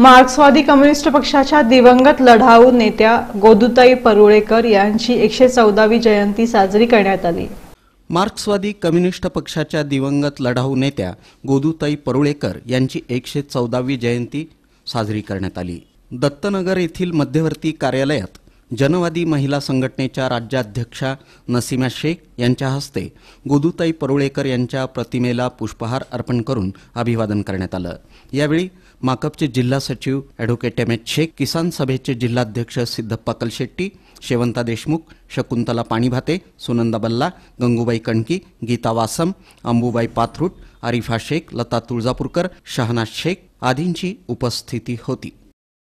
मार्क्सवादी कम्युनिस्ट पक्षाच्या दिवंगत लढाऊ नेत्या गोदुताई परुळेकर यांची एकशे चौदावी जयंती साजरी करण्यात आली मार्क्सवादी कम्युनिस्ट पक्षाच्या दिवंगत लढाऊ नेत्या गोदुताई परुळेकर यांची एकशे चौदावी जयंती साजरी करण्यात आली दत्तनगर येथील मध्यवर्ती कार्यालयात जनवादी महिला संघटनेच्या राज्याध्यक्षा नसीमा शेख यांच्या हस्ते गोदुताई परुळेकर यांच्या प्रतिमेला पुष्पहार अर्पण करून अभिवादन करण्यात आलं यावेळी माकपचे जिल्हा सचिव ॲडव्होकेट एम एच शेख किसान सभेचे जिल्हाध्यक्ष सिद्धप्पा कलशेट्टी शेवंता देशमुख शकुंतला पाणीभाते सुनंदा बल्ला गंगूबाई कणकी गीता वासम अंबूबाई पाथरूट आरिफा शेख लता तुळजापूरकर शहनाज शेख आदींची उपस्थिती होती